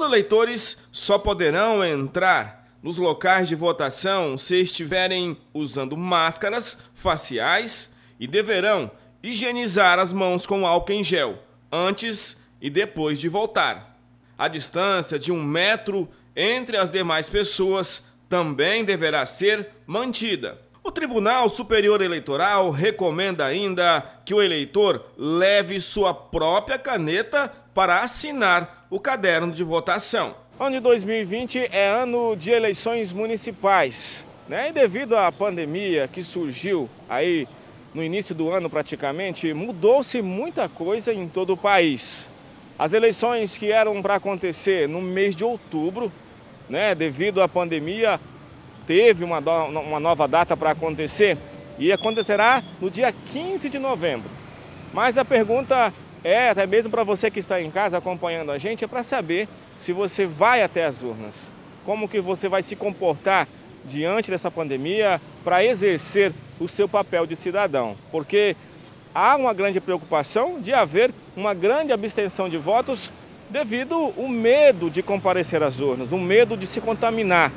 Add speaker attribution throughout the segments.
Speaker 1: Os eleitores só poderão entrar nos locais de votação se estiverem usando máscaras faciais e deverão higienizar as mãos com álcool em gel antes e depois de voltar. A distância de um metro entre as demais pessoas também deverá ser mantida. O Tribunal Superior Eleitoral recomenda ainda que o eleitor leve sua própria caneta para assinar o caderno de votação. Ano de 2020 é ano de eleições municipais, né? E devido à pandemia que surgiu aí no início do ano praticamente, mudou-se muita coisa em todo o país. As eleições que eram para acontecer no mês de outubro, né, devido à pandemia, teve uma, uma nova data para acontecer e acontecerá no dia 15 de novembro. Mas a pergunta é, até mesmo para você que está em casa acompanhando a gente, é para saber se você vai até as urnas. Como que você vai se comportar diante dessa pandemia para exercer o seu papel de cidadão? Porque há uma grande preocupação de haver uma grande abstenção de votos devido o medo de comparecer às urnas, o medo de se contaminar.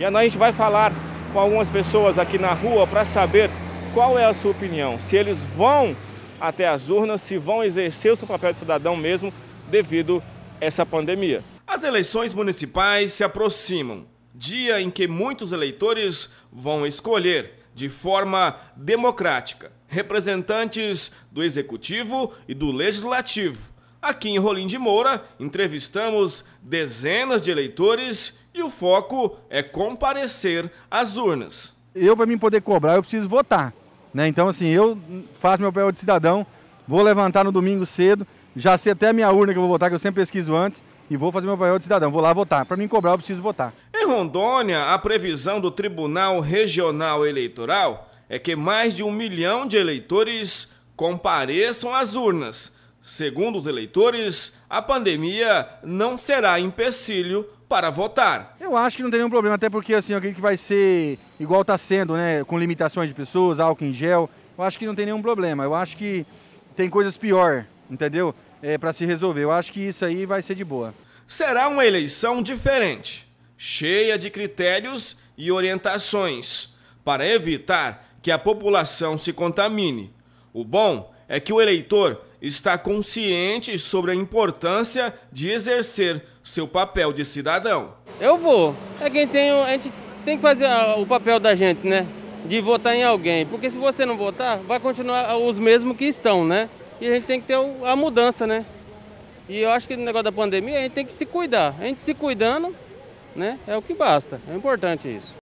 Speaker 1: E a gente vai falar com algumas pessoas aqui na rua para saber qual é a sua opinião, se eles vão até as urnas, se vão exercer o seu papel de cidadão mesmo devido a essa pandemia. As eleições municipais se aproximam, dia em que muitos eleitores vão escolher de forma democrática representantes do executivo e do legislativo. Aqui em Rolim de Moura, entrevistamos dezenas de eleitores e o foco é comparecer às urnas.
Speaker 2: Eu, para mim poder cobrar, eu preciso votar. Né? Então, assim, eu faço meu papel de cidadão, vou levantar no domingo cedo, já sei até a minha urna que eu vou votar, que eu sempre pesquiso antes, e vou fazer meu papel de cidadão, vou lá votar. Para mim cobrar, eu preciso votar.
Speaker 1: Em Rondônia, a previsão do Tribunal Regional Eleitoral é que mais de um milhão de eleitores compareçam às urnas. Segundo os eleitores, a pandemia não será empecilho para votar.
Speaker 2: Eu acho que não tem nenhum problema, até porque assim, alguém que vai ser igual está sendo, né, com limitações de pessoas, álcool em gel, eu acho que não tem nenhum problema. Eu acho que tem coisas pior, entendeu? É, para se resolver. Eu acho que isso aí vai ser de boa.
Speaker 1: Será uma eleição diferente, cheia de critérios e orientações para evitar que a população se contamine. O bom é que o eleitor está consciente sobre a importância de exercer seu papel de cidadão. Eu vou. É quem tem, a gente tem que fazer o papel da gente, né? De votar em alguém. Porque se você não votar, vai continuar os mesmos que estão, né? E a gente tem que ter a mudança, né? E eu acho que no negócio da pandemia a gente tem que se cuidar. A gente se cuidando, né? É o que basta. É importante isso.